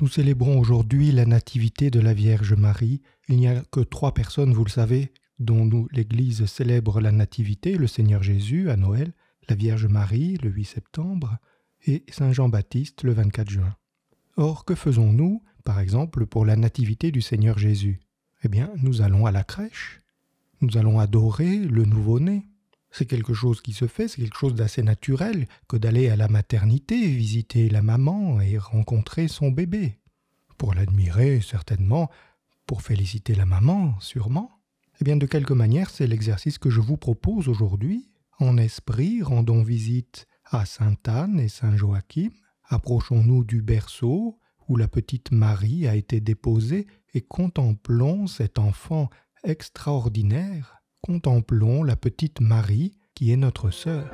Nous célébrons aujourd'hui la Nativité de la Vierge Marie. Il n'y a que trois personnes, vous le savez, dont nous, l'Église célèbre la Nativité, le Seigneur Jésus à Noël, la Vierge Marie le 8 septembre et Saint Jean-Baptiste le 24 juin. Or, que faisons-nous, par exemple, pour la Nativité du Seigneur Jésus Eh bien, nous allons à la crèche, nous allons adorer le nouveau-né, c'est quelque chose qui se fait, c'est quelque chose d'assez naturel que d'aller à la maternité visiter la maman et rencontrer son bébé. Pour l'admirer, certainement, pour féliciter la maman, sûrement. Eh bien, de quelque manière, c'est l'exercice que je vous propose aujourd'hui. En esprit, rendons visite à Sainte Anne et Saint Joachim. Approchons-nous du berceau où la petite Marie a été déposée et contemplons cet enfant extraordinaire contemplons la petite Marie qui est notre sœur.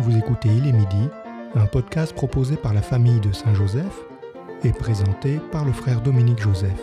Vous écoutez Il est midi, un podcast proposé par la famille de Saint-Joseph et présenté par le frère Dominique Joseph.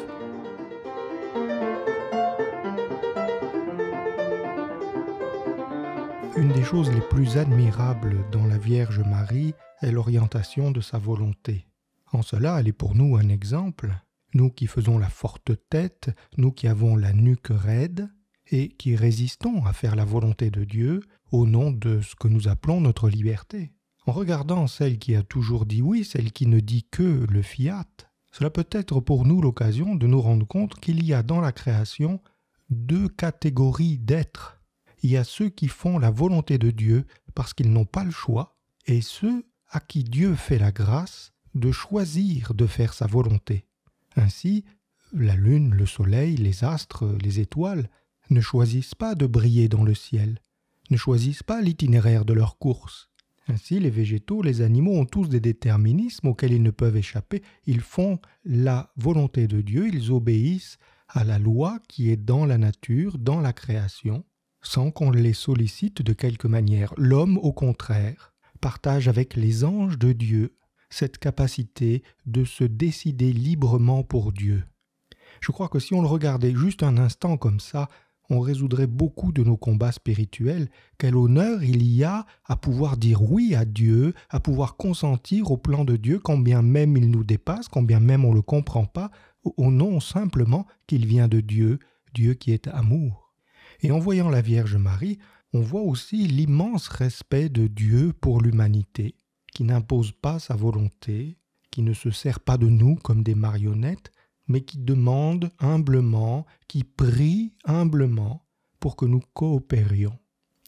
Une des choses les plus admirables dans la Vierge Marie est l'orientation de sa volonté. En cela, elle est pour nous un exemple, nous qui faisons la forte tête, nous qui avons la nuque raide, et qui résistons à faire la volonté de Dieu au nom de ce que nous appelons notre liberté. En regardant celle qui a toujours dit oui, celle qui ne dit que le fiat, cela peut être pour nous l'occasion de nous rendre compte qu'il y a dans la création deux catégories d'êtres il y a ceux qui font la volonté de Dieu parce qu'ils n'ont pas le choix, et ceux à qui Dieu fait la grâce de choisir de faire sa volonté. Ainsi, la lune, le soleil, les astres, les étoiles ne choisissent pas de briller dans le ciel, ne choisissent pas l'itinéraire de leur course. Ainsi, les végétaux, les animaux ont tous des déterminismes auxquels ils ne peuvent échapper. Ils font la volonté de Dieu, ils obéissent à la loi qui est dans la nature, dans la création, sans qu'on les sollicite de quelque manière. L'homme, au contraire, partage avec les anges de Dieu cette capacité de se décider librement pour Dieu. Je crois que si on le regardait juste un instant comme ça, on résoudrait beaucoup de nos combats spirituels. Quel honneur il y a à pouvoir dire oui à Dieu, à pouvoir consentir au plan de Dieu, combien même il nous dépasse, combien même on ne le comprend pas, au nom simplement qu'il vient de Dieu, Dieu qui est amour. Et en voyant la Vierge Marie, on voit aussi l'immense respect de Dieu pour l'humanité, qui n'impose pas sa volonté, qui ne se sert pas de nous comme des marionnettes, mais qui demande humblement, qui prie humblement pour que nous coopérions.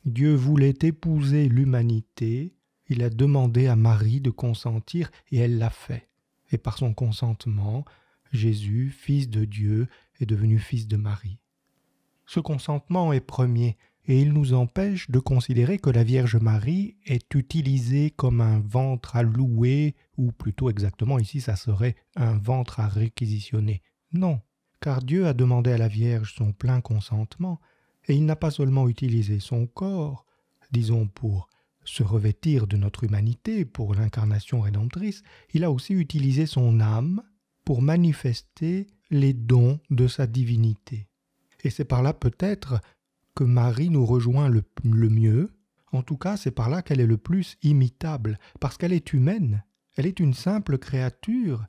Dieu voulait épouser l'humanité, il a demandé à Marie de consentir et elle l'a fait. Et par son consentement, Jésus, fils de Dieu, est devenu fils de Marie ce consentement est premier, et il nous empêche de considérer que la Vierge Marie est utilisée comme un ventre à louer, ou plutôt exactement ici ça serait un ventre à réquisitionner. Non, car Dieu a demandé à la Vierge son plein consentement, et il n'a pas seulement utilisé son corps, disons pour se revêtir de notre humanité pour l'incarnation rédemptrice, il a aussi utilisé son âme pour manifester les dons de sa divinité. Et c'est par là peut-être que Marie nous rejoint le, mieux. En tout cas, c'est par là qu'elle est le plus imitable, parce qu'elle est humaine, elle est une simple créature.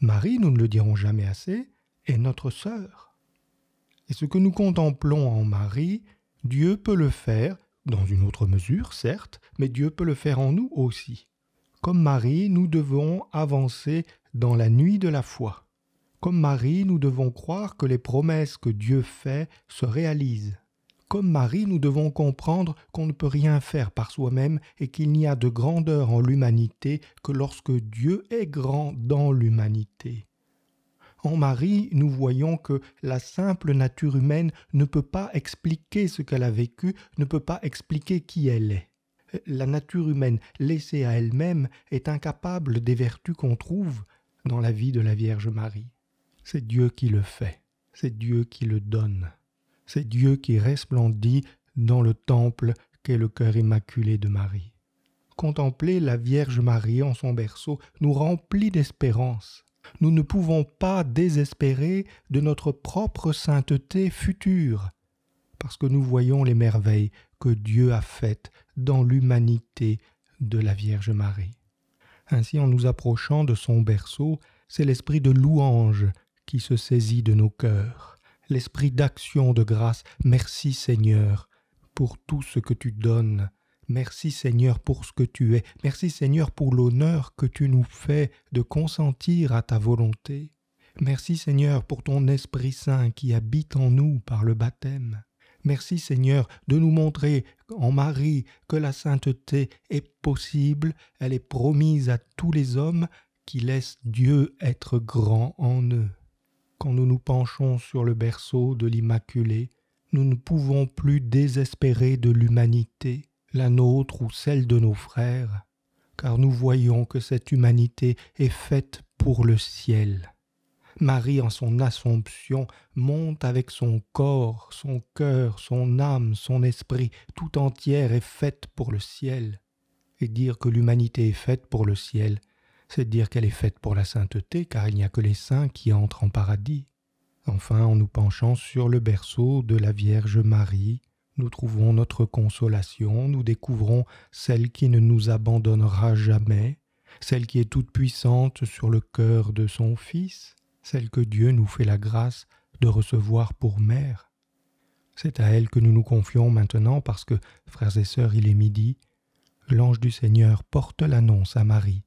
Marie, nous ne le dirons jamais assez, est notre sœur. Et ce que nous contemplons en Marie, Dieu peut le faire, dans une autre mesure, certes, mais Dieu peut le faire en nous aussi. Comme Marie, nous devons avancer dans la nuit de la foi. Comme Marie, nous devons croire que les promesses que Dieu fait se réalisent. Comme Marie, nous devons comprendre qu'on ne peut rien faire par soi-même et qu'il n'y a de grandeur en l'humanité que lorsque Dieu est grand dans l'humanité. En Marie, nous voyons que la simple nature humaine ne peut pas expliquer ce qu'elle a vécu, ne peut pas expliquer qui elle est. La nature humaine, laissée à elle-même, est incapable des vertus qu'on trouve dans la vie de la Vierge Marie. C'est Dieu qui le fait, c'est Dieu qui le donne, c'est Dieu qui resplendit dans le temple qu'est le cœur immaculé de Marie. Contempler la Vierge Marie en son berceau nous remplit d'espérance. Nous ne pouvons pas désespérer de notre propre sainteté future, parce que nous voyons les merveilles que Dieu a faites dans l'humanité de la Vierge Marie. Ainsi, en nous approchant de son berceau, c'est l'esprit de louange qui se saisit de nos cœurs, l'esprit d'action de grâce. Merci Seigneur pour tout ce que tu donnes. Merci Seigneur pour ce que tu es. Merci Seigneur pour l'honneur que tu nous fais de consentir à ta volonté. Merci Seigneur pour ton Esprit Saint qui habite en nous par le baptême. Merci Seigneur de nous montrer en Marie que la sainteté est possible, elle est promise à tous les hommes qui laissent Dieu être grand en eux quand nous nous penchons sur le berceau de l'Immaculée, nous ne pouvons plus désespérer de l'humanité, la nôtre ou celle de nos frères, car nous voyons que cette humanité est faite pour le ciel. Marie en son assomption monte avec son corps, son cœur, son âme, son esprit, tout entière est faite pour le ciel. Et dire que l'humanité est faite pour le ciel, c'est dire qu'elle est faite pour la sainteté, car il n'y a que les saints qui entrent en paradis. Enfin, en nous penchant sur le berceau de la Vierge Marie, nous trouvons notre consolation, nous découvrons celle qui ne nous abandonnera jamais, celle qui est toute puissante sur le cœur de son Fils, celle que Dieu nous fait la grâce de recevoir pour mère. C'est à elle que nous nous confions maintenant parce que, frères et sœurs, il est midi, l'ange du Seigneur porte l'annonce à Marie.